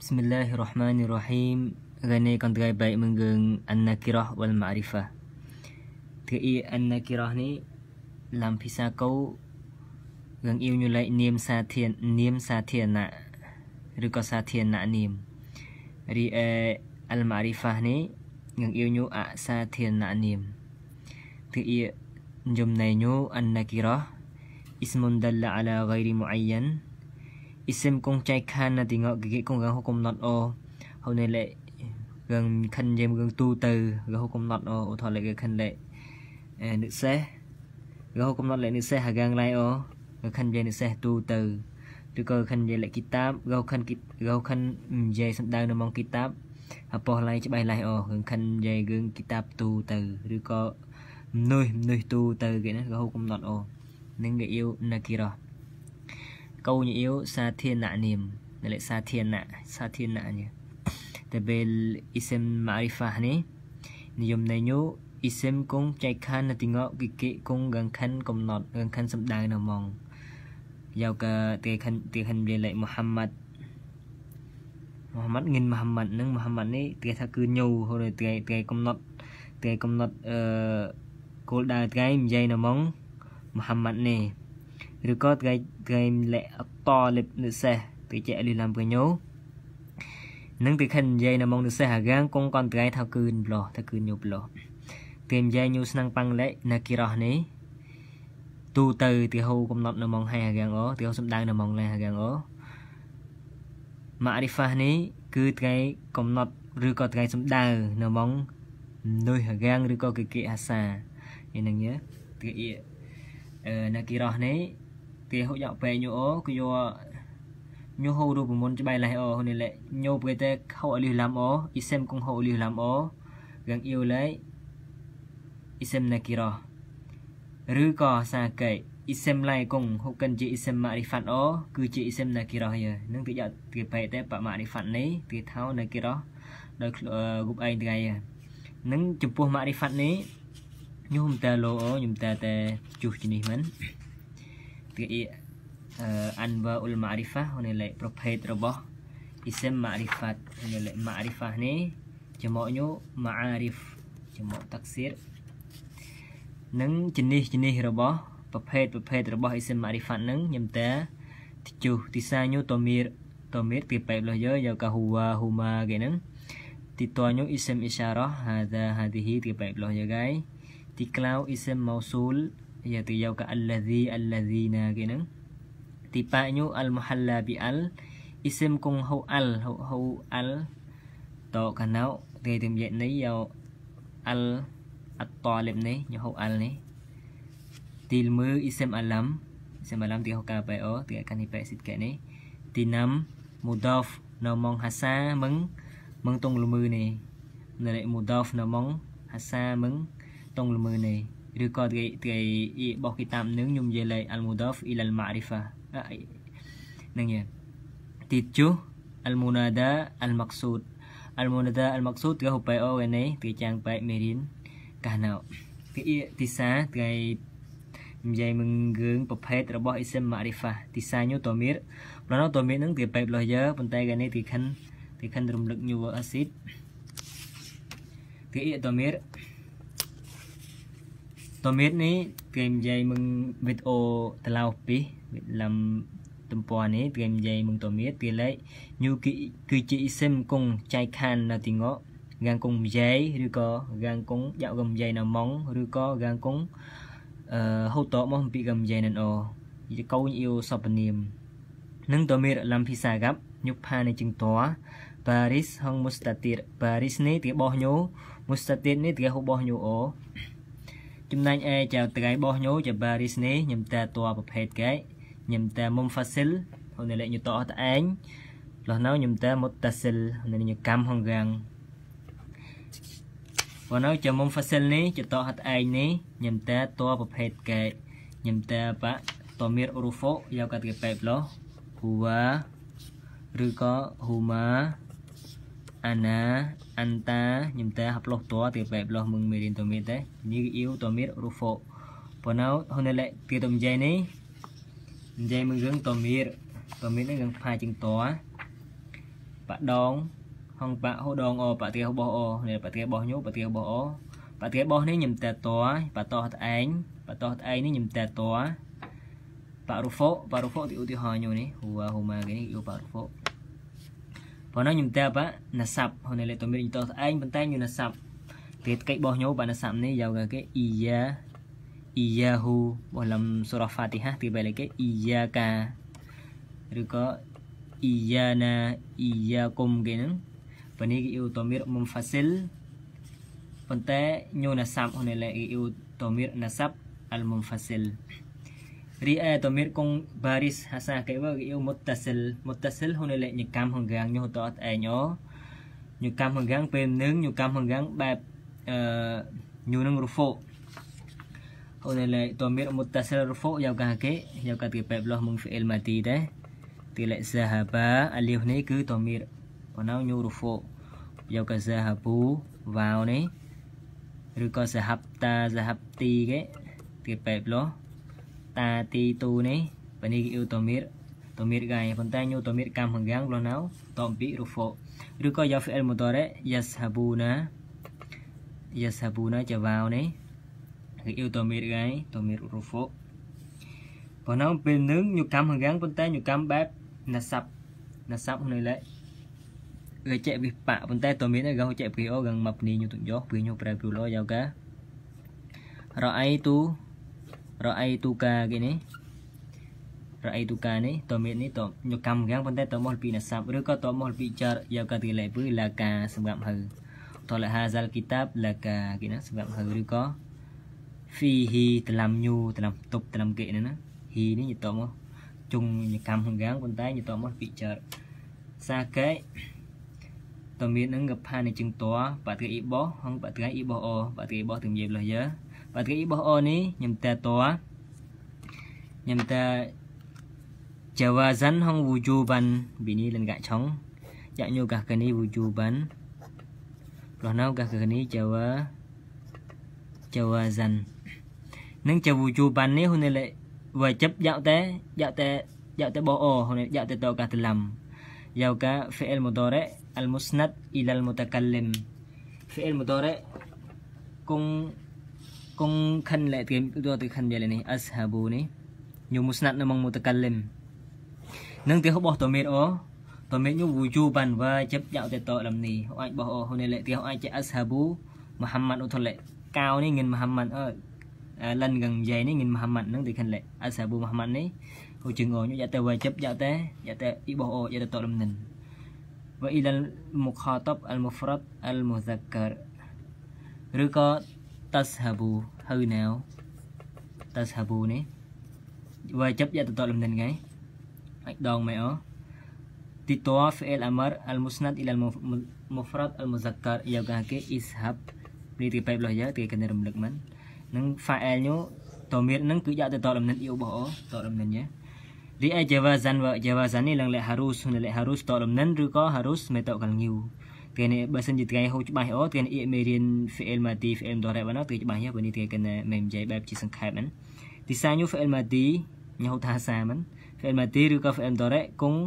بسم الله الرحمن الرحيم غني كنت جاي باي من جن النكرة والمعرفة تقي النكرة ني لام بيسا كو រឿងអៀវញុល័យនាមសាធារនាមសាធារណៈឬក៏សាធារណៈនាមរីឯអលម៉ារីហ្វានេះរឿងអៀវញុអសាធារណៈនាមគឺអ៊ីយំណៃញុអនណគីរ៉ាអ៊ីស្មុនដលឡាអាឡាហ្គៃរីមុអៃយ៉ាន isim kong chai khan na tingok gigi kong gang hukum not o hôm nay lệ gần khăn jem gần tu từ gần hukum not o ô thọ lệ gần khăn lệ nữ xe gần hukum not lệ nữ xe hà gang lai o gần khăn jem nữ xe tu từ từ cơ khăn jem lệ kitab gần khăn gần khăn jem sẵn đang nằm mong kitab អពោះឡៃច្បៃឡៃអូរឿងខិនយាយរឿងគីតាបទូទៅឬក៏មនុយមនុយទូទៅគេណាក៏ហូកំណត់អូនឹងគេយូណាគីរ៉ោកោញអ៊ីវសាធារណនាមនៅលេខសាធារណៈសាធារណៈនេះតែពេលអ៊ីសឹមម៉ារីហ្វានេះនិយមនៃញូអ៊ីសឹមគង់ចែកខាន់នៅទីងក់គីគីគង់កងខាន់កំណត់កងខាន់សម្ដៅនៅម៉ងយកកទីខាន់ទីខាន់លេខមូហាម៉ាត់មូហាម៉ាត់ងិនមូហាម៉ាត់នឹងមូហាម៉ាត់នេះគេថាគឺញូហើយគេគេកំណត់គេកំណត់អឺគោលដៅថ្ងៃនិយាយនៅម៉ងមូហាម៉ាត់នេះឬក៏ថ្ងៃថ្ងៃលេអតលិបនិសេសទៅជាលីឡាំកញោនឹងទៅខិននិយាយនៅមកនិសេសអាកាងកងកនត្រៃថាគឺនប្លោះថាគឺញោប្លោះគេនិយាយញូស្នឹងប៉ាំងលេណាគិរោះនេះទូទៅទីហូកំណត់នៅមកហៃអាកាងអូទីហូសំដៅនៅមកលេអាកាងអូម៉ារីហ្វានេះគឺថ្ងៃកំណត់ឬក៏ថ្ងៃសំដៅនៅមកនុយអាកាងឬក៏គិកិអាសាឯនឹងយេទីអឺណាគិរោះនេះគេហូចយកពេលញូអូគឺយកញូហូរូបមុនច្បាយឡៃអូនេះលេញូពេលតែហូអលីឡាំអូអ៊ីសេមកងហូអលីឡាំអូរឿងអ៊ីវឡៃអ៊ីសេមណាគីរ៉ោឬក៏សាកេអ៊ីសេមឡៃកងហូកិនជាអ៊ីសេមម៉ារីហ្វាត់អូ គឺជាអ៊ីសេមណាគីរ៉ោយនឹងគេយកគេពេលតែបម៉ារីហ្វាត់នេះគេថោណាគីរ៉ោដោយគប់ឯងថ្ងៃនឹងចំពោះម៉ារីហ្វាត់នេះខ្ញុំតែលោអូខ្ញុំតែតែជួសជំនេះមិនពាក្យអានវ៉ាអ៊ុលម៉ារីហ្វានេះលេខប្រភេទរបស់អ៊ីសមម៉ារីហ្វាតនេះលេខម៉ារីហ្វានេះចំមកញូម៉ារីហ្វចំមកតាក់សៀតនិងជនិះជនិះរបស់ប្រភេទប្រភេទរបស់អ៊ីសម៉ារីហ្វាត់នឹងញឹមតាទីជុះទីសាញូតូមៀរតូមៀរពីបែបលោះយើយកកាហូវ៉ាហូម៉ាគេនឹងទីតញូអ៊ីសមអ៊ីសារ៉ាហាដាហាឌីហ៊ីពីបែបលោះយើហ្គាយទីក្លៅអ៊ីសមម៉ូស៊ូល ya tu yau ka allazi allazina ke nang ti pa nyu al muhalla bi al isim kung hu al hu hu al to ka nau te tim ye nei yau al at talib ni nyu hu al ni ti mu isim alam isim alam ti hu ka pa o ti ka ni pa sit ka ni ti nam mudaf no mong hasa meng meng tong lu mu ni nalai mudaf no mong hasa meng tong lu mu ni ឬក៏ត្រីត្រីរបស់គេតាមនឹងខ្ញុំនិយាយលេខ al-mudaf ila al-ma'rifa នឹងយទីជុ al-munada al-maqsud al-munada al-maqsud ត្រូវបែអូនេះទីចាំងបែមេរៀនកាសណៅទីទីសាត្រីនិយាយមករឿងប្រភេទរបស់ ism ma'rifa ទីសាញូតូមៀរប្រណូតូមៀរនឹងទីបែបលោះយើប៉ុន្តែគេនេះទីខិនទីខិនរំលឹកញូអេស៊ីតទីអេតូមៀរตัวมิดនេះគេនិយាយមកវីដេអូតឡៅពីវិលំទំព័រនេះគេនិយាយមកตัวมิดពីលេខញូគឺជាអ៊ីសឹមកុងចៃខាននៅទីងកកាងកុងម្យាយឬក៏កាងកុងយ៉ាក់កំម្យាយនៅម៉ងឬក៏កាងកុងអឺហូតតមកពីកំម្យាយនៅអូយកូនអ៊ីវសពនាមនឹងតមេរឡាំភីសាកាប់ញុផានៃជឹងតប៉ារីសហងមុស្តាទីរប៉ារីសនេះទីបោះញូមុស្តាទីរនេះទីហូបោះញូអូចំណែកឯចៅត្រៃបោះញោចៅបារីសនេះខ្ញុំតែតัวប្រភេទកែខ្ញុំតែមុំហ្វាស៊ីលហើយលេខញូតអត់ឯងលោះនៅខ្ញុំតែមុតតាស៊ីលនៅញកម្មហងរាំងបើនៅចៅមុំហ្វាស៊ីលនេះចៅតអត់ឯងនេះខ្ញុំតែតัวប្រភេទកែខ្ញុំតែបៈតមៀររូហ្វូយកកាត់កែប៉ែបលោះហ៊ូវ៉ាឬក៏ហ៊ូម៉ាអាណាអន្តាញឹមតាហប្លោះតទីបែបលោះមឹងមេរៀនតមីតេញីអ៊ីវតមីរូហ្វូប៉ុណ្ណោហ៊ុនលេទីតំយ៉ៃនេះយ៉ៃមឹងរឿងតមីរតមីនេះរឿងផាជឹងតបាក់ដង ហងបាក់ហូដងអបាក់ទីរបស់អនេះបាក់ទីរបស់ញូបាក់ទីរបស់អបាក់ទីរបស់នេះញឹមតាតបាក់តោះតឯងបាក់តោះតឯងនេះញឹមតាតបាក់រូហ្វូបាក់រូហ្វូទីឧទាហរណ៍ញូនេះហូវ៉ាហូម៉ាគេនេះយូបាក់រូហ្វូប៉ុណ្ណឹងខ្ញុំតែបណាសាប់ហ្នឹងលេខតមានតោះឯងប៉ុន្តែខ្ញុំណាសាប់គេតកិច្ចបោះញោបាណាសាប់នេះយកគេ iya iyahu របស់លំសូរ៉ាហ្វាទីហាទីបែលេគេ iyaka ឬក៏ iyana iyakum គេហ្នឹងប៉ុនេះគេយូតមានមុំហ្វាសិលប៉ុន្តែញោណាសាប់ហ្នឹងលេខយូតមានណាសាប់ al munfasil រីឯតមៀតកងបារីសហាសាកេវគឺអ៊ីវមុតតាសិលមុតតាសិលហ៊ុនលេញកម្មហងកាងញូតតអែញោញូកម្មហងកាងពេលនឹងញូកម្មហងកាងបែបអឺញូនឹងរូហ្វូហ៊ុនលេតមៀតមុតតាសិលរូហ្វូយកកាកេយកកាទីបែបលោះមុងហ្វីអិលម៉ាទីដែរទីលេសាហាបាអាលីវនេះគឺតមៀតប៉ុណ្ណោញូរូហ្វូយកកាសាហាពូវ៉ាវនេះឬក៏សហបតាសហបទីគេទីបែបលោះ ta ti tu ni pani yutomir tomir gai pantai nyu tomir kam hanggang lo nau tompi rufo ruko ya fi'il mudhari yashabuna yashabuna cho vào ni yêu tomir gai tomir rufo ប៉ុន្តែពេលនឹងញូកម្មហង្កាំងប៉ុន្តែញូកម្មបែបណាសាប់ណាសាប់នៅលេគឺចេះវិបៈប៉ុន្តែតើមានគេចេះពីអូកងមកពីញូទុញយោពីញូប្រែពីលោយកការអីទូរអីទូកាគេនេះរអីទូកានេះតមាននេះតយកកម្មយ៉ាងប៉ុន្តែតមកពីណាសាប់ឬក៏តមកពីចារយកកាទីលេពឺលាកាសម្រាប់ហើតលហាហ្សាល់គីតាបលាកាគេណាសម្រាប់ហើឬក៏ phi hi តឡាំញូតឡាំតុបតឡាំគេណាហ៊ីនេះយតមកជុងញកម្មហង្កាំងប៉ុន្តែយតមកពីចារសាកេតមាននឹងកផានជឹងតបតកអ៊ីបោហងបតកអ៊ីបោអូបតកអ៊ីបោទំយាបលះយ៉ាបាទកិច្ចរបស់អូនេះខ្ញុំតើតខ្ញុំតើ jawazan hong wujuban bini lên gạ chong dạ nhu gạ kani wujuban rồi nào gạ kani jawa jawazan nâng jaw wujuban này hôn lệ và chấp dạo té dạo té dạo té bỏ ồ hôn lệ dạo té tàu cả từ lầm dạo cả fi'il mudore al musnad ila al mutakallim fi'il mudore cung kung kan la game do tu kan dia ni ashabu ni nyu musnad namang mutakallim nang ti hoboh to met o to met nyu wuju ban wa jeb yak te to lam ni ho aj boh o hone le ti ho aj che ashabu muhammad uthol le cao ni ngin muhammad ơ lần gần dây ni ngin muhammad nang ti kan le ashabu muhammad ni ho chừng o nyu yak te wa jeb yak te yak te i boh o yak te to lam nin wa ilal mukhatab al mufrad al muzakkar ឬក៏ tashabu ហើយ now tashabu នេះវាចាប់យកតតលំនឹងហ្នឹងអាចដងមកអូ تطوى فعل أمر المسند إلى المفرد المذكر យកកាគេ ishab នេះទីបែបរបស់យើងទីកណ្ដិរំលឹកមិននឹង fa'al ញូតមាននឹងគឺយកទៅតលំនិត iu របស់អូតលំនិតយ៉ារីឯ javazan វ javazan នេះឡើងលេខ harus នៅលេខ harus តលំនិតឬក៏ harus មេតកលងីវគេនេះបើសិនជាថ្ងៃហូចច្បាស់អូគេនេះអ៊ីមេរៀន fail mati fail ដល់ដែរបានទៅច្បាស់យ៉ាបើនេះគេគេណែមេនិយាយបែបជាសង្ខេបហ្នឹងទីសាញូ fail mati ញោថាសាមិន fail mati ឬក៏ fail ដល់ដែរគង់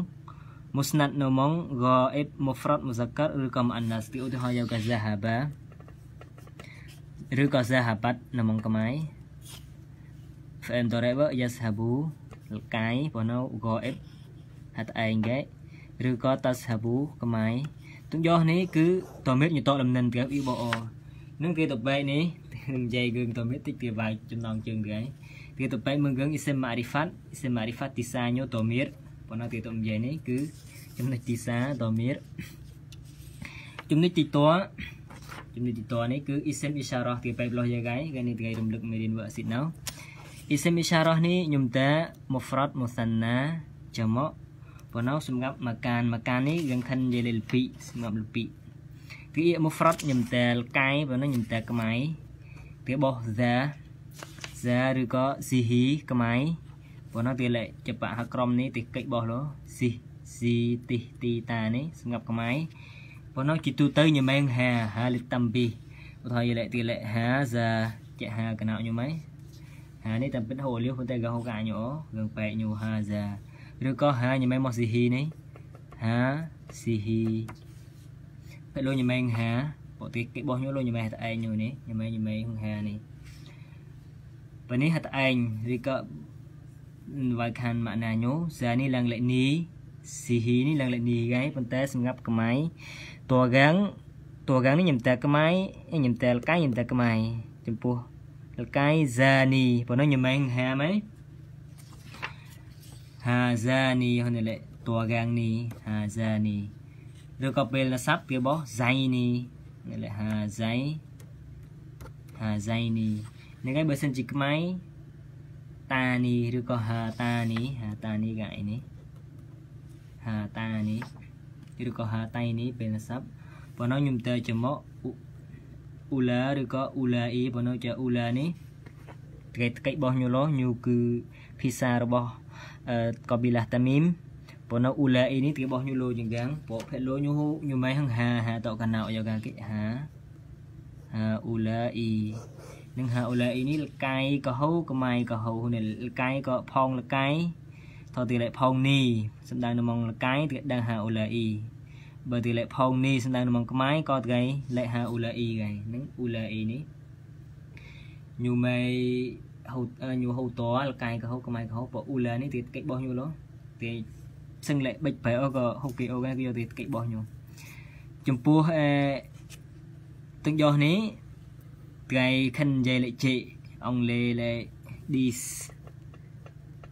musnad nomong ghaib mufrad muzakkar ឬក៏ muannas ទីឧទាហរណ៍យកកា zahaba ឬក៏ zahabat nomong កម្ពុជា fail ដល់ដែរបើ yashabu លកាយប៉ុណ្ណោះ ghaib ហត់ឯងគេឬក៏ tashabu កម្ពុជាទឹកយកនេះគឺតមេតញតដំណិនប្រាប់ UBO នឹងវាតបែកនេះនឹងនិយាយគឺតមេតតិចវាវាយចំណងជើងទៀតហើយវាតបែកមើលគឺ Isim Marifat Isim Marifat Tisanyo តមេតប៉ុន្តែទៀតនិយាយនេះគឺចំណុចទីសាតមេតចំណុចទីតចំណុចទីតនេះគឺ Isim Isharah ទីបែករបស់យើងហើយគេនេះគេរំលឹកមេរៀន worksheet ណោ Isim Isharah នេះខ្ញុំតា Mufrad Musanna Jamak ប៉ុណ្ណោះសម្រាប់មកកានមកកាននេះយើងខិននិយាយលេខ2សម្រាប់លេខ2គឺមកហ្វ្រត់ខ្ញុំតែលកាយប៉ុណ្ណោះខ្ញុំតែក្មៃវាបោះ the the ឬក៏ si hi ក្មៃប៉ុណ្ណោះវាលេខចាប់ហៅក្រុមនេះទីកិច្ចបោះលោ si si ទីទីតានេះសម្រាប់ក្មៃប៉ុណ្ណោះជីទូទៅញមែងហាហាលេខតាំពីឧទាហរណ៍លេខទីលេខហា za ជាហាកណោខ្ញុំហីហានេះតែពិតហូរលៀវប៉ុន្តែក៏ហូរកាញោរឿងប៉ែកញោហា za ឬក៏ហាញ៉ែម៉េមកស៊ីហ៊ីនេះហាស៊ីហ៊ីពេលលោកញ៉ែម៉េហាពួកគេគេបោះញោលោកញ៉ែម៉េតឯងញោនេះញ៉ែម៉េញ៉ែម៉េហានេះពេលនេះហតឯងឬក៏វាយខានម៉ាក់ណាញោសានេះឡើងលេខនេះស៊ីហ៊ីនេះឡើងលេខនេះហ្គេប៉ុន្តែសម្រាប់កម្ៃតួកាំងតួកាំងនេះខ្ញុំតែកម្ៃខ្ញុំតែលកាយខ្ញុំតែកម្ៃចំពោះលកាយសានីប៉ុណ្ណឹងញ៉ែម៉េហាម៉េ hazani ហ្នឹងលេខតួកាំងនេះ hazani ឬក៏ពេលស័ព្ទវាបោះ zaini នេះលេខ hazai hazaini ហ្នឹងហើយបើសិនជាខ្មែរតានីឬក៏ហាតានីហាតានីកាអីនេះហាតានីឬក៏ហាតៃនេះពេលស័ព្ទប៉ុណ្ណោះខ្ញុំទៅចំមកអ៊ូឡាឬក៏អ៊ូឡាអ៊ីប៉ុណ្ណោះជាអ៊ូឡានេះគេតកិច្ចរបស់ញូឡោញូគឺភាសារបស់ Kabilah Tamim pono ula ini tiga boh nyulu jenggang po pelo nyuhu nyumai hang ha ha tok kana yo ga ki ha ha ula i នឹងហៅអ៊ូឡាអ៊ីនេះលកាយកហូកម្ៃកហូនេះលកាយក៏ផងលកាយថតទីលេខផងនេះសំដៅនឹងលកាយទីដឹងហៅអ៊ូឡាអ៊ីបើទីលេខផងនេះសំដៅនឹងកម្ៃក៏ទីលេខហៅអ៊ូឡាអ៊ីហ្នឹងអ៊ូឡាអ៊ីនេះញូមៃ hậu nhiều hậu tó là cái cái hậu cái mày cái hậu bỏ u lên thì cái bao nhiêu đó thì sưng lệ bịch phải ở cái hậu kia ở cái kia thì cái bao nhiêu chấm pua từng giờ này cái khăn dây lệ chị ông lê lệ this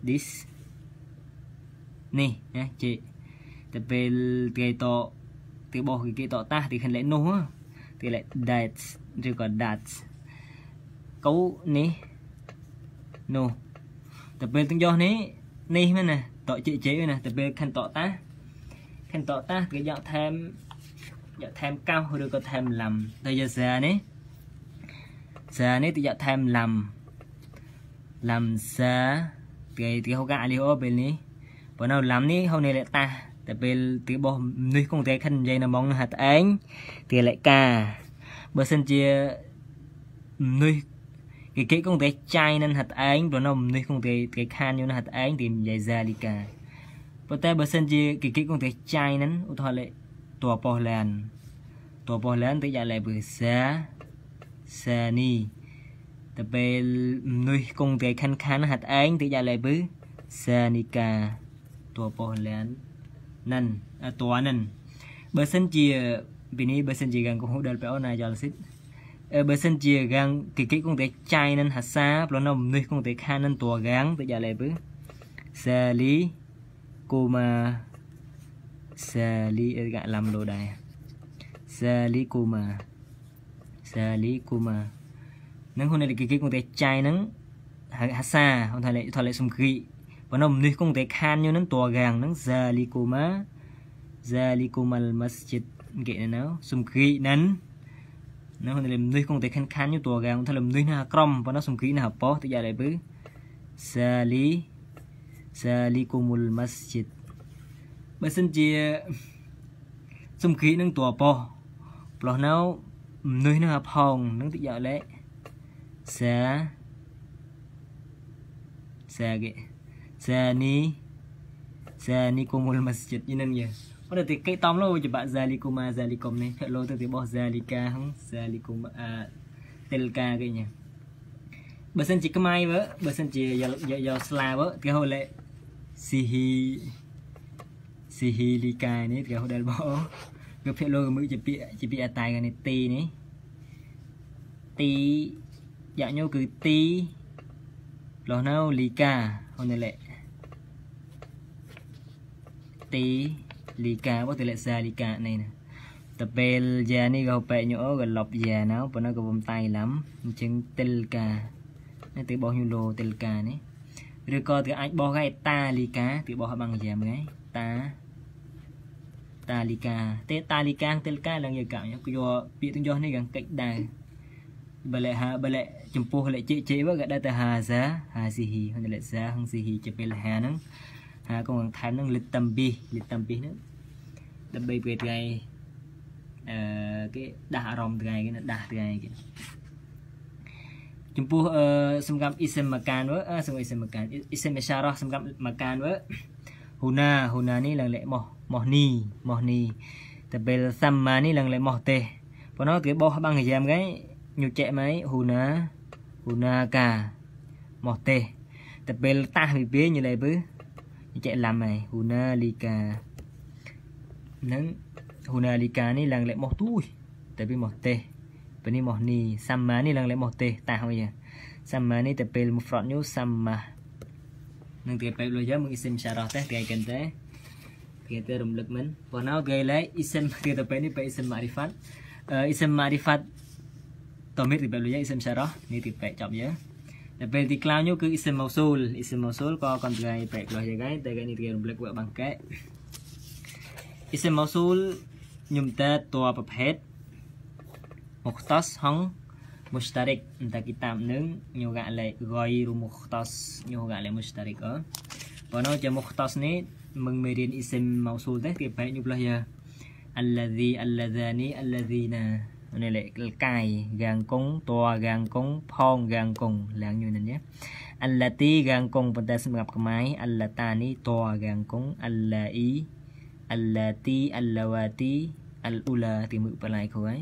this nè nè chị tại vì cái to từ bỏ cái to ta thì khăn lệ nô thì lại that rồi còn that câu này នោះតែពេលទាំងយកនេះនេះមែនណាតជិះជិះណាតែពេលខាន់តតាខាន់តតាគេយកថែមយកថែមកោសឬក៏ថែមឡាំតែយកស្រានេះស្រានេះទៅយកថែមឡាំឡាំសាគេគេហៅកាអាលីអូពេលនេះប៉ុន្តែឡាំនេះហៅនៅលេតាតែពេលទីបោះនេះគង់តែខាន់និយាយនៅម៉ងហាត់ឯងទីលេកាបើសិនជានេះគេគេគងតែចៃនឹងហាត់ឯងព្រោះនៅនេះគងតែគេខានយូរនឹងហាត់ឯងទីនិយាយសាលីកាប៉ុន្តែបើសិនជាគេគេគងតែចៃនឹងឧទាហរណ៍តួប៉ោះឡានតួប៉ោះឡានទៅយ៉ាឡែបើសាសានីតពេលមនុស្សគងតែខាន់ខាន់ហាត់ឯងទៅយ៉ាឡែបើសានីកាតួប៉ោះឡាននិនតួនិនបើសិនជាពីនេះបើសិនជាកងកុហកដល់ពេលអូនណាយ៉ាល់សិទ្ធបើសិនជារាំងគេគេគងតែចៃនឹងហាសាប្រណមនេះគងតែខាននឹងតួរាំងទៅយ៉ាលេបើសាលីគូម៉ាសាលីអឺកាឡាំឡូដែរសាលីគូម៉ាសាលីគូម៉ានឹងហ៊ុនលេគេគេគងតែចៃនឹងហាសាហ៊ុនថាលេថាលេសំគ្រីប្រណមនេះគងតែខានយូនឹងតួរាំងនឹងសាលីគូម៉ា ذلكم المسجد គេណៅសំគ្រីនឹងនៅនៅលំនេះគង់តែខាន់ខាន់យូតួកាងថាលំនេះណាក្រមប៉ុណ្ណោះសំគីណាប៉ោះទៅយ៉ាដែរពឺសាលីសាលីគុមុលម៉ាស្យិតបើសិនជាសំគីនឹងតួប៉ោះប្លោះនៅនេះណាផង នឹងទៅយ៉ាលេសាសាគេសានីសានីគុមុលម៉ាស្យិតយីនឹងយ៉ា Mana ti kai tom lo je ba zalikuma zalikum ni. Lo tu ti boh zalika hang zalikum a tilka ke nya. បើសិនជាខ្មែរវើបើសិនជាយកយកស្លាវើគេហៅលេស៊ីហ៊ីស៊ីហ៊ីលីកានេះគេហៅដល់បងគឺភាគលោកមើលជាពាក្យជាពាក្យអតៃកានេះទីនេះទីយ៉ាញូគឺទីលោះណៅលីកាហៅនៅលេទីលីកាមកទិលិសាលីកានេះណាតពេលយ៉ានេះក៏បែកញោក៏លប់យ៉ាណៅប៉ុន្តែក៏បំតៃឡាំអញ្ចឹងទិលកានេះទៅបោះញូឡូទិលកានេះឬក៏ទៅអាចបោះគេតាលីកាទៅបោះបាំងយ៉ាមួយហ្នឹងតាតាលីកាទេតាលីកាទិលកាឡើងយកកម្មយកពាក្យទាំងយកនេះកងកិច្ចដែរបើលេហាបើលេចំពោះលេជេជេបើក៏ដែរតែហាសាហាស៊ីហ៊ីហ្នឹងលេសាហឹងស៊ីហ៊ីជាពេលហាហ្នឹង ហាក៏ថែមហ្នឹងលិតតំប៊ីលិតតំប៊ីហ្នឹងដើម្បីពេលថ្ងៃអឺគេដាស់អារម្មណ៍ថ្ងៃគេដាស់ថ្ងៃគេចំពោះអឺសម្រាប់អ៊ីសមកានវើអឺសម្រាប់អ៊ីសមកានអ៊ីសមសារ៉ោះសម្រាប់មកានវើហ៊ូណាហ៊ូណានេះឡើងលេខមោះមោះនីមោះនីតបិលសម្មានេះឡើងលេខមោះទេប៉ុន្តែគេបោះបាំងយ៉ាមគេញុចែកមកហ៊ូណាហ៊ូណាកាមោះទេតបិលតាស់វិបេញលេបើចែកឡាំហើយហ៊ូណាលីកានឹង hunalika នេះឡើងលេខមកទួយតែពីមកទេពេលនេះមកនេះសាមម៉ានេះឡើងលេខមកទេតាស់វិញសាមម៉ានេះតែពេល mufrad new សាមម៉ានឹងទីពេលលោកយើងមក isim syarah ទេគេកាន់ទេគេតែរំលឹកមិនប៉ុណ្ណោះគេឡៃ isim ទីទៅពេលនេះពេល isim ma'rifat isim ma'rifat តមិតទីពេលលោកយើង isim syarah នេះទីពេលចប់យើងតែពេលទីក្លាវនោះគឺ isim mausul isim mausul ក៏កាន់គេពេលលោកយើងដែរតែគេនេះគេរំលឹកវាបង្កែ اسم موصول يمتد توا ببحث مختص هن مشترك انت كتاب نن يوغا علي غير مختص يوغا علي مشترك اه بانو جا مختص ني من ميرين اسم موصول ده كيف بحث يبله يا الذي الذاني الذين នេះលេខកាយកាងកុងតកាងកុងផងកាងកុងឡើងយូរណាស់ណាអល្លាទីកាងកុងប៉ុន្តែសម្រាប់ខ្មែរអល្លាតានីតកាងកុងអល្លាអ៊ី allati allawati al-ula ទីមួយបន្លាយគ្រូហើយ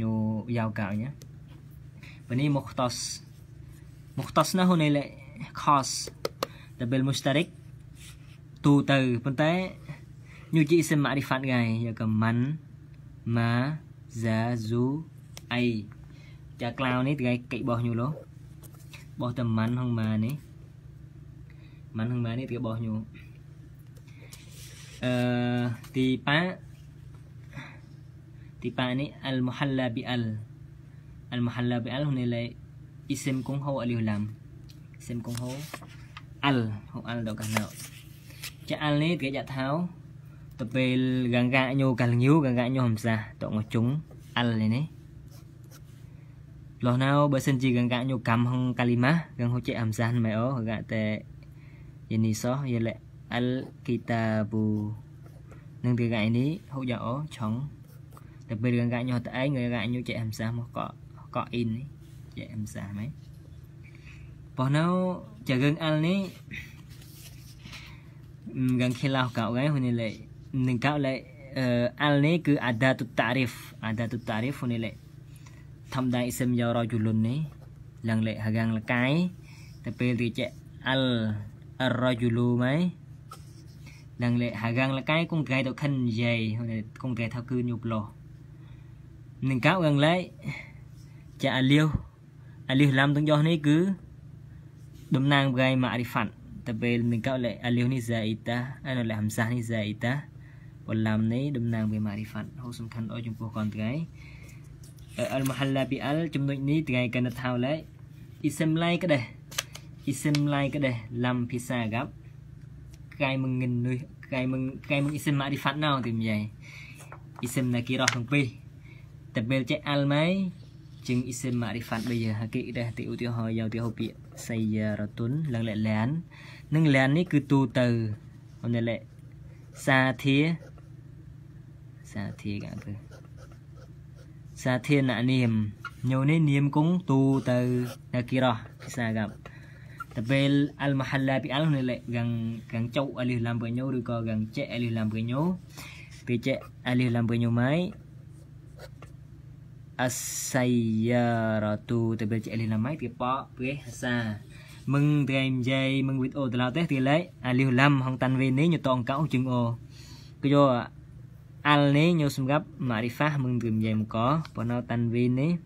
ញូយ៉ាវកៅញ៉ាបើនេះ mukhtas mukhtasna huna ila khas bil mushtarik ទូទៅប៉ុន្តែញូជីសិម ma'rifat ងាយយកកម៉ាន់ម៉ា za zu ai ចាក្លៅនេះថ្ងៃកិច្ចបោះញូលោបោះតែម៉ាន់ហងម៉ានេះម៉ាន់ហងម៉ានេះគេបោះញូ uh, ờ, tipa tipa ni al muhalla bi al al muhalla bi al hôm nay là isim cũng hô ở liều làm isim cũng hô al hô al đâu cả nào cha al ni cái dạ tháo tập về gang ga nhô càng nhiều gang ga nhô hầm xa tội ngọc chúng al này nè lo nào bơ sinh chi gang ga nhô cầm hông kalima gang ho chế hầm xa mày ố gạ te yên ni so yên al kitabu nâng từ gãi ní hậu dạ ó chóng đặc biệt gần gãi nhỏ tại người gãi nhau chạy hàm xa một cọ cọ in ấy. chạy hàm xa mấy bỏ nấu chả gần al ní gần khi lao cạo gái hồi này lại nâng cạo lại uh, al ní cứ adatut ta'rif adatut ta'rif hồi này lại thăm đại xem do rồi luôn ní lần lệ hà gần là cái tại ពេលវាចែកអលរយូលូម៉េចនឹងលេហាងលកាយគងកែទៅខិនយាយគងកែថាគឺញុបលោនឹងកៅអងឡៃចាអាលីវអាលីវឡាំទាំងយោនេះគឺតំណាងប្រៃម៉ារីហ្វាត់តពេលនឹងកៅលេអាលីវនេះហ្សាអ៊ីតាអានលេហាំសានេះហ្សាអ៊ីតាវឡាំនេះតំណាងវាម៉ារីហ្វាត់ហូសំខាន់អោចំពោះកនត្រៃអលមហាឡាប៊ីអលចំណុចនេះត្រៃកណថាឡៃអ៊ីសិមឡៃក្ដេះអ៊ីសិមឡៃក្ដេះឡាំភាសាកាប់ Kaimangan Kaimangan Kaimangan isim ma'rifat nào thì mình vậy isim là kia đó không pi tập bên chạy almai chừng isim ma'rifat bây giờ kỹ đây thì ưu tiêu hồi giao tiêu hộp bị xây giờ rồi tuấn lần lại lén nâng lén ấy cứ tu từ hôm nay lại xa thía xa thía cả cơ xa thiên nạ niềm nhiều nên niềm cũng tu từ là kia đó xa gặp Tabel Al Mahalla bị ăn này lại gần gần châu Ali làm với nhau rồi có gần chạy Ali làm với nhau bị chạy Ali làm với nhau máy As-sayyaratu Tabel chạy Ali làm máy bị bỏ bị sa mừng tìm dây mừng video từ lao tết thì lấy Ali làm hong tan về nấy nhiều toàn cảo chừng ô cứ cho Al này nhiều xung gấp mà đi phát mừng tìm dây mà có bọn nó tan về nấy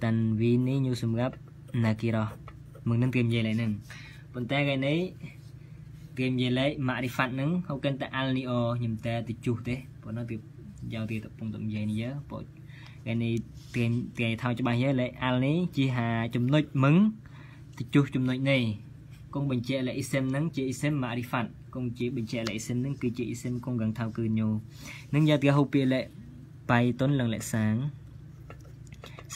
tan về nấy nhiều xung gấp ណាគីរ៉ោះមកនឹងគេនិយាយឡើយហ្នឹងប៉ុន្តែថ្ងៃនេះគេនិយាយឡើយ Marifat ហ្នឹងហៅគេតែ Al Nio ខ្ញុំតែទៅជុះទេប៉ុន្តែវាយ៉ាងទៀតកំពុងតែនិយាយនេះយើបើថ្ងៃនេះគេគេថាច្បាស់យើលេខ Al នេះជាហាចំណុចមឹងទៅជុះចំណុចនេះកុំបញ្ជាក់លេខ Isim ហ្នឹងជា Isim Marifat ុំជាបញ្ជាក់លេខ SIM នឹងគឺជា SIM គុំកងថៅគឺញូនឹងយកទៅហៅពីលេខបៃតុនលឹងលេខសាង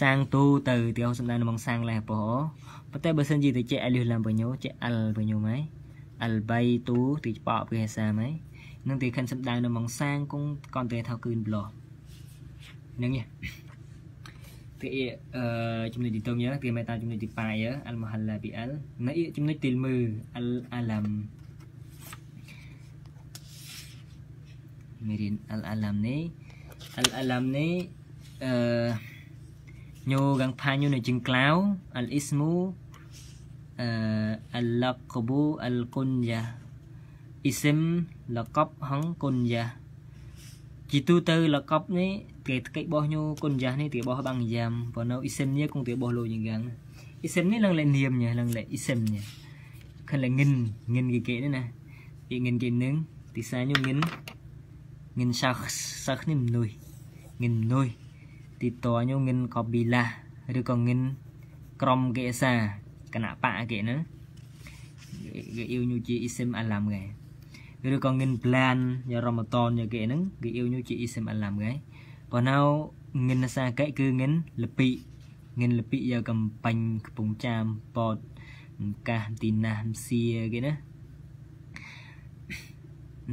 សាងទូទៅទីអូសំដៅនឹងសាងលេះពោប៉ុន្តែបើសិនជាទៅចេះអលីឡាំបញូចេះអលបញូម៉ៃអលបៃទូទីបោពីហេសាម៉ៃនឹងទីខាន់សំដៅនឹងសាងគង់កន្តែថាគឺនប្លោះនឹងនេះទីអឺចំណុចទី3យើងទីមេតាចំណុចទី5យើងអលមហាឡាប៊ីអលនៅចំណុចទី1អលអាឡាំមេរៀនអលអាឡាំនេះអលអាឡាំនេះអឺ ganpaño en el jinclao, al ismu, al laqabu, al kunya. Isim, laqab, hang kunya. Chỉ tu tư laqab này, cái cái bao nhiêu kunya này thì bao bằng giam, và nó isim nhé cũng thì bao lô những gang. Isim này lần lại niềm nhỉ, lần lại isim nhỉ. Khăn là nghìn, nghìn cái kế nữa nè. Thì nghìn cái nướng, thì sao nhiêu nghìn. Nghìn sạc, sạc này nuôi. Nghìn nuôi. tutor ខ្ញុំងិន copy ឡាស់ឬក៏ងិនក្រុមគេសាគណៈបកគេហ្នឹងគេអ៊ីវញូជា isim alam គេឬក៏ងិន plan យករមតនយគេហ្នឹងគេអ៊ីវញូជា isim alam គេប៉ុន្តែងិនសាកេគឺងិនលពីងិនលពីយកកំបាញ់កំពង់ចាមពតកាសទីណាស់សៀគេណា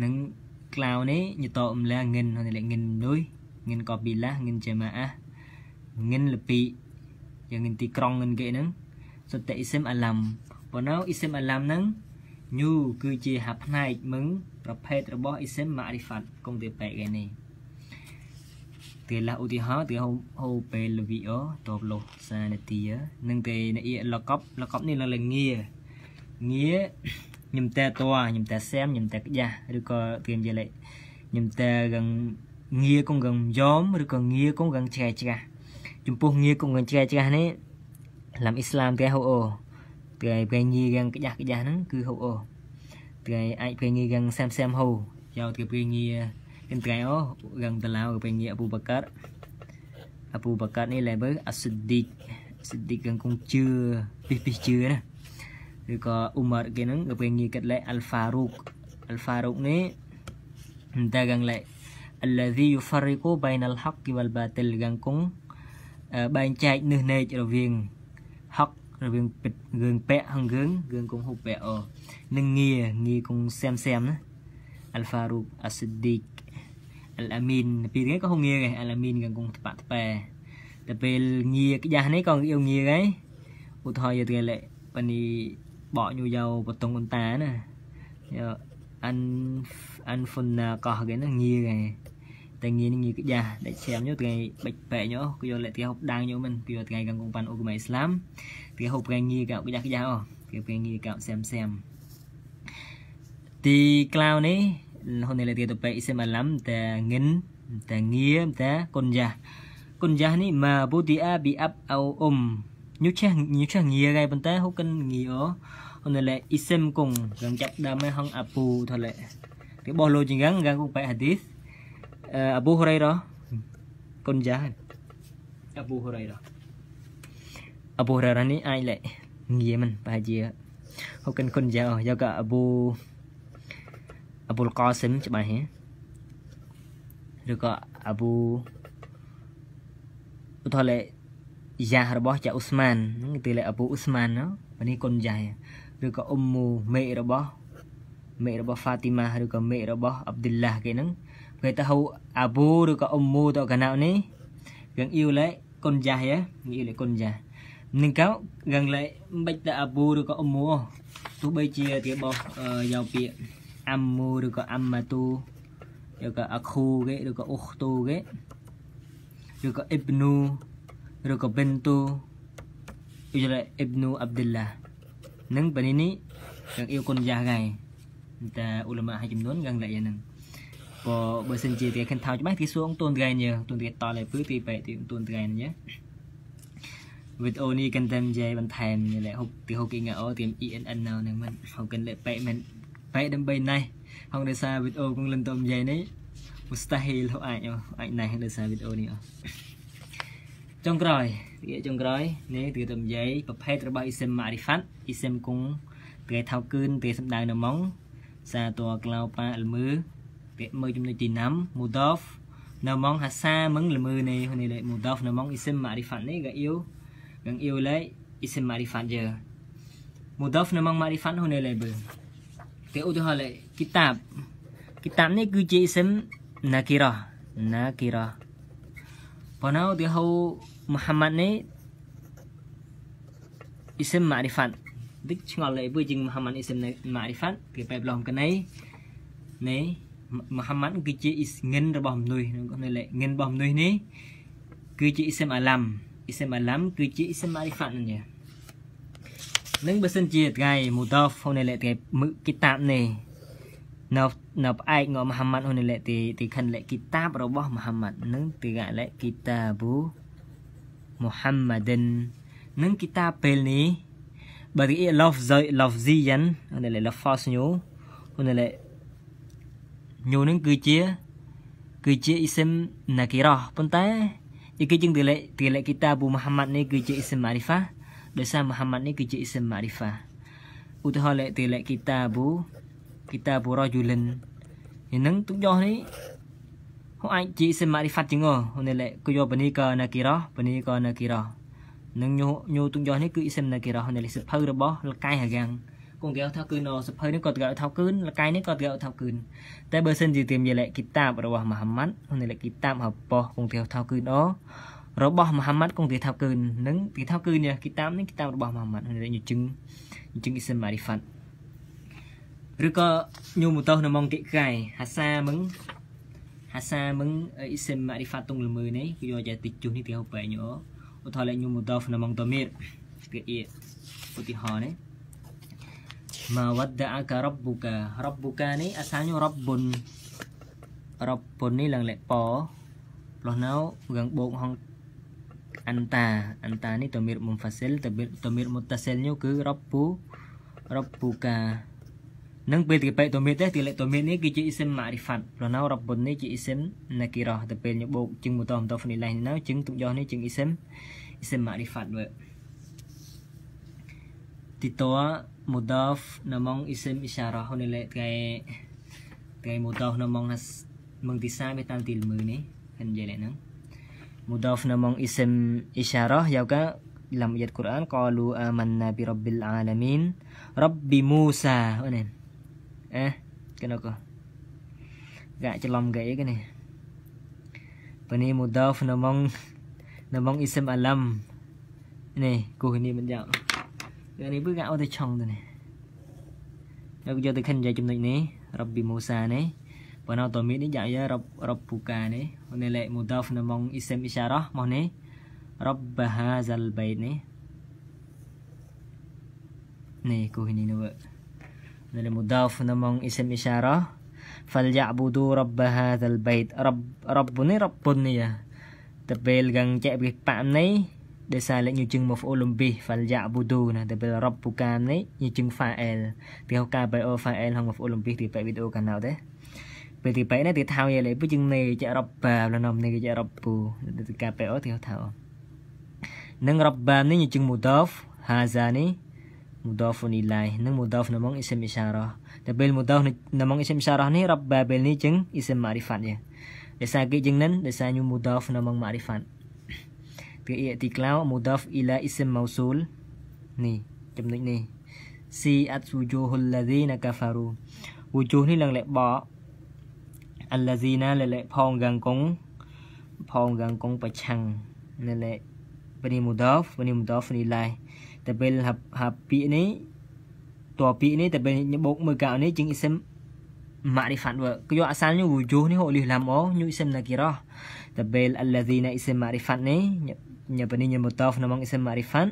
នឹងក្លៅនេះញតអំលាងិនហ្នឹងលេងិននោះ ngin qabilah ngin jamaah ngin lebih យ៉ាងងិនទីក្រុងងិនគេហ្នឹងសតអ៊ីស៊ីមអាឡាំប៉ុន្តែអ៊ីស៊ីមអាឡាំហ្នឹងញូគឺជាហាផ្នែកមឹងប្រភេទរបស់អ៊ីស៊ីមម៉ារីហ្វាត់កុងទេប៉ែកឯនេះទីឡាឧទាហរណ៍ទីហូហូពេលលវីអូតបលុសសានទីនឹងគេនអ៊ីលកប់លកប់នេះឡើងលងាងាខ្ញុំតែតខ្ញុំតែសែមខ្ញុំតែក្យាស់ឬក៏ទៀមជាលេខ្ញុំតែកងងាកងកងយមឬក៏ងាកងកងឆ្កែឆ្កាស់ចំពោះងាកងកងឆ្កែឆ្កាស់នេះឡាំអ៊ីស្លាមគេហៅអូគេគេងាកងក្ចាស់ក្ចាស់ហ្នឹងគឺហៅអូគេអាចគេងាកងសាំសាំហូយកគេគេងាកងត្រៃអូកងតឡាវគេងាអប៊ូបកាត់អប៊ូបកាត់នេះ level អាស៊ីឌីកស៊ីឌីកកងគងជឿពីពីជឿណាឬក៏អ៊ុមាត់គេហ្នឹងគេងាកាត់លេអាល់ហ្វារូកអាល់ហ្វារូកនេះតែកងលេ alladhi yufarriqu bainal haqqi wal batil gang kung ban chạy nư nê cho viên hắc rồi viên gần gương pẹ hằng gần gương cũng hụt pẹ ở nâng nghe nghe cũng xem xem nữa alpha faruq as alamin al amin vì cái có không nghe cái alamin gần cũng bạn bè tập về nghe cái già này còn yêu nghe cái u thôi giờ cái lệ bạn đi bỏ nhu dầu và tung con tá nè anh anh phân à, có cái nó nghe cái តែងាយនឹងយកយ៉ាដែលឆាមញោថ្ងៃបិចបែកញោគឺយកលេខទីហូបដាងញោមិនគឺយកថ្ងៃកងកងប៉ាន់អូគមៃស្លាមទីហូបថ្ងៃងាយកោយ៉ាយ៉ាអូគេថ្ងៃងាយកោសាមសាមទីក្លៅនេះហ៊ុនលេខទីទៅបែកអ៊ីសម៉ាឡាំតែងិនតែងាតែកុនយ៉ាកុនយ៉ានេះម៉ាប៊ូឌីអាប៊ីអាប់អោអ៊ុំញូឆាញូឆាងាយគេប៉ុន្តែហូបកិនងាយអូហ៊ុនលេខអ៊ីសមគងកងចាប់ដើមហងអាពូថលេគេបោះលោជាងកងកងប៉ែហាឌីសអប៊ូហូរ៉ៃរ៉ាគុនយ៉ាអប៊ូហូរ៉ៃរ៉ាអប៊ូហូរ៉ៃរ៉ានេះអាយលេងាមិនប្រហែលជាហូកិនគុនយ៉ាយកអប៊ូអប៊ូលកាសិមច្បាស់ហ៎ឬក៏អប៊ូឧទាហរណ៍យ៉ារបស់ចាអ៊ូស្មានហ្នឹងគេលេអប៊ូអ៊ូស្មានណានេះគុនយ៉ាឬក៏អ៊ុំមូមេរបស់មេរបស់ហ្វាទីម៉ាឬក៏មេរបស់អាប់ឌុលឡាគេហ្នឹងពេលទៅហៅអាប៊ូឬក៏អ៊ុំមូទៅកណៅនេះយើងអ៊ីវឡេកុនយ៉ាស់យ៉ាអ៊ីវឡេកុនយ៉ាស់នឹងកៅយើងឡេមិនទៅអាប៊ូឬក៏អ៊ុំមូទោះបីជាទីបោះយកពាក្យអាំមូឬក៏អាំម៉ាទូឬក៏អាខូគេឬក៏អ៊ូខទូគេឬក៏អ៊ីបនូឬក៏បិនទូអ៊ីរ៉ាអ៊ីបនូអាប់ឌុលឡានឹងបនេះនេះយើងអ៊ីវកុនយ៉ាស់ហ្នឹងតែអ៊ុលម៉ាឲ្យចំនួនយ៉ាងឡែកយ៉ាងហ្នឹងព្រោះបើសិនជាទីខិនថោច្បាស់ទីសួងតួនត្រែងយើតួនទៀតតលេគឺទីបែកទីតួនត្រែងយើវីដេអូនេះកាន់តែនិយាយបន្ថែមលេហុកទីហុកគេងអូទី ENN នៅនឹងមិនហុកកិនលេបែកមិនបែកដើម្បីណេះហុកដោយសារវីដេអូគងលិនតនិយាយនេះ mustahil ហុកអាចអាចណេះដោយសារវីដេអូនេះអស់ចុងក្រោយនិយាយចុងក្រោយនេះគឺតំយាយប្រភេទរបស់ Isim Marifat Isim គង់ត្រីថៅគឿនត្រីសម្ដៅនៅម៉ងសាតัวក្លោប៉ាអលមឺពាក្យមើលចំណុចទី5 mudaf នៅម៉ងហាសាមឹងល្មើនេះនេះលេ mudaf នៅម៉ង isim ma'rifat នេះក៏ yêu នឹង yêu លេ isim ma'rifat យើ mudaf នៅម៉ង ma'rifat នេះលេបើពាក្យឧទាហរណ៍លេ kitab kitab នេះគឺជា isim nakirah nakirah ប៉ុន្តែឧទាហរណ៍ Muhammad នេះ isim ma'rifat ដូចឆ្ងល់លេបើជាង Muhammad isim ma'rifat គេបែបឡំកណៃនេះមូហាម៉ាត់គឺជាអ៊ីស្ងិនរបស់មនុស្សនៅលេខងិនរបស់មនុស្សនេះគឺជាអ៊ីសមអាឡាំអ៊ីសមអាឡាំគឺជាអ៊ីសមអារីហ្វាត់នេះនឹងបើសិនជាថ្ងៃមូដហ្វនៅលេខថ្ងៃមើគីតាបនេះនៅនៅផ្អែកងមូហាម៉ាត់នៅលេខទីទីខិនលេខគីតាបរបស់មូហាម៉ាត់នឹងទីកលេខគីតាប៊ូមូហាម៉ាឌិននឹងគីតាពេលនេះបើរីឡូហ្វហ្សឡូហ្វហ្សីយ៉ាននៅលេខឡូហ្វហ្សញូនៅលេខញូនឹងគឺជាគឺជាអ៊ីសឹមណាគីរ៉ោះប៉ុន្តែនិយាយជាងទីលេទីលេគីតាប៊ូមូហាម៉ាត់នេះគឺជាអ៊ីសឹមម៉ារីហ្វាដោយសារមូហាម៉ាត់នេះគឺជាអ៊ីសឹមម៉ារីហ្វាឧទាហរណ៍លេទីលេគីតាប៊ូគីតាប៊ូរ៉ូយូលិននឹងទុកយកនេះហូអាចជាអ៊ីសឹមម៉ារីហ្វាត់ជាងហូនេះលេគូយកបនីកណាគីរ៉ោះបនីកណាគីរ៉ោះនឹងញូញូទុកយកនេះគឺអ៊ីសឹមណាគីរ៉ោះនេះសិភៅរបស់លកាយហាកាំងកូនកែវថៅគឺនសភៅនេះក៏ត្រកែវថៅគឺនលកាយនេះក៏ត្រកែវថៅគឺនតែបើសិនជាទាមយលគីតាបរបស់មហាម៉ាត់ក្នុងលគីតាបហបោះកូនកែវថៅគឺនអរបស់មហាម៉ាត់កូនកែវថៅគឺននឹងគេថៅគឺនេះគីតាបនេះគីតាបរបស់មហាម៉ាត់ក្នុងយុជឹងយុជឹងអ៊ីសម៉ារីហ្វាត់ឬក៏ញោមតោនៅម៉ងគិកាយហាសាមឹងហាសាមឹងអ៊ីសម៉ារីហ្វាត់តុងល្មើនេះគឺយកតែតិចជុះនេះទៅបែញអូឧទាហរណ៍ញោមតោនៅម៉ងតមេតគេអ៊ីឧទាហរណ៍នេះ ma wadda'aka rabbuka rabbuka ni asalnya rabbun rabbun ni lang lek po plus now gang bok hong anta anta ni tamir munfasil tamir muttasil nyu ke rabbu rabbuka nang pe ti pe tamir teh ti lek tamir ni ke isim ma'rifat plus now rabbun ni ke isim nakirah tapi nyu bok jeung mutam mutam ni lain now jeung tuk yoh ni jeung isim isim ma'rifat we titoa mudaf namang isim isyara hunile kay kay mudaf namang nas mangdisami tan tilmu ni hanjele nang mudaf namang isim isyara yauka dalam ayat Quran qalu amanna bi rabbil alamin rabbi Musa ane eh kenapa gak celom gak ya kene pani mudaf namang namang isim alam ni ko ni menjak យកនេះគឺការអូទៅឆុងទៅនេះយកយកទៅខិនយាយចំណុចនេះរាប់ពីមូសានេះបើនៅតមីនេះយ៉ាងយារាប់រាប់ពូកានេះនៅលេមូដាហ្វនៅម៉ងអ៊ីសេមអ៊ីសារ៉ោះមកនេះរាប់បាហាហ្សាល់បៃតនេះនេះគូនេះនៅនៅលេមូដាហ្វនៅម៉ងអ៊ីសេមអ៊ីសារ៉ោះ فليعبدوا رب هذا البيت رب رب នេះ رب នេះតពេលកងចែកពីប៉ាក់នេះដែលសារលេខញជឹងមកអូឡ িম্পিক ហ្វាយ៉ាប៊ូឌូណាដែលពេលរ៉ប់ពូកាមនេះញជឹងហ្វាអែលពីហៅការបែអូហ្វាអែលហងមកអូឡ িম্পিক ទីបែវីដេអូកាណៅទេពេលទីបែនេះទីថៅយលេពូជឹងនេះចាក់រ៉ប់បាលនំនេះចាក់រ៉ប់ពូទីការបែអូទីថៅនឹងរ៉ប់បានេះញជឹងមូដហ្វហាហ្សានេះ mudaf ilai nang mudaf namang isim isyarah tabel mudaf namang isim isyarah ni rab babel ni jeng isim ma'rifat ya desa ke jeng nan desa nyu mudaf namang ma'rifat في اعتقلاو مضاف إلى اسم موصول ني chấm định nì si atsujuhul ladina kafaru wujuh ni lần lại bỏ alladina lại lại phong găng cúng phong găng cúng bạch chăng nên lại bani mudaf bani mudaf ni lại แต่เป็นหับหับปีนี้ตัวปีนี้แต่เป็น những bốn mươi cạo นี้ chính xem mà đi phản vợ cứ do sáng như wujuh ni hội làm ó như xem là kia đó แต่ bên alladina xem mà đi phản này apa ni yang mudaf namang isim ma'rifan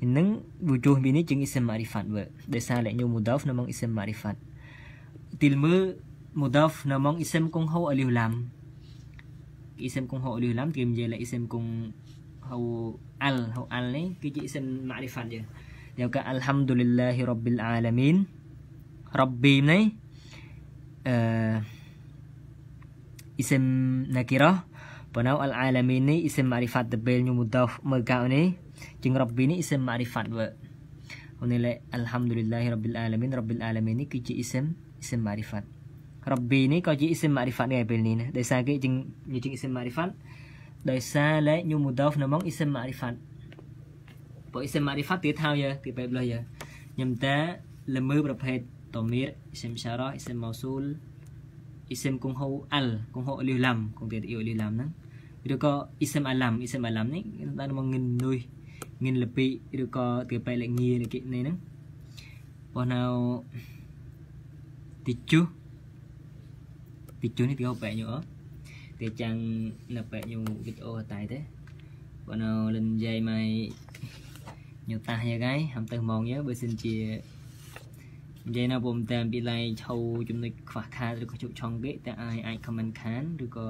ini wujuh ini jeng isim ma'rifat we desa leknya mudaf namang isim ma'rifat tilme mudaf namang isim kung hau alih lam isim kung hau alih lam tìm về là isim kung hau al hau al ni cái isim ma'rifat je yang ke alhamdulillahi rabbil alamin rabbi ni uh, isim nakirah Panau al-alami ni isim ma'rifat tebel nyu mudhaf merkau ni. Jeng Rabbi ni isim ma'rifat wa. Unile alhamdulillahi rabbil alamin rabbil alamin ni គឺជា isim isim ma'rifat. Rabbi នេះក៏ជា isim ma'rifat ដែរពេលនេះណាដោយសារគេជាងជាង isim ma'rifat ដោយសារលេខញូមូដោហ្វនៅមក isim ma'rifat ពួក isim ma'rifat ទៀតថៅយើពីបែបលោះយើខ្ញុំតាលមើប្រភេទតមៀរ isim syarah isim mausul isim kunhu al kunhu lilam គងទៀតអ៊ីលីឡាំហ្នឹងឬក៏ ism alam ism alam នេះដល់មកងិននុយងិនលពីឬក៏ទៅបែកលងាលគេនេះហ្នឹងបោះណៅទីជុះទីជុះនេះទៅបែកញោតែចាំងនៅបែកញោវីដេអូតែទេបោះណៅលិនយាយមកញោតាស់យកហើយហាំទៅហ្មងយើបើសិនជានិយាយណាបងតាមពីឡៃឈោចំណុចខ្វះខាតឬក៏ជប់ឆង់គេតែអាចអាច comment ខានឬក៏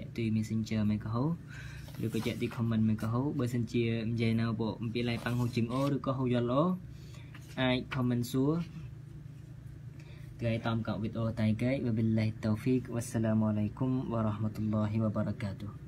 chạy tùy mình xin chờ mấy câu được có chạy tùy comment mấy câu bởi xin chìa dây nào bộ bị lại băng hồ chứng ô được có hồ dọa lỗ ai comment xuống gây tâm cậu biết ô tay gây và bình lệ tàu phí wassalamualaikum warahmatullahi wabarakatuh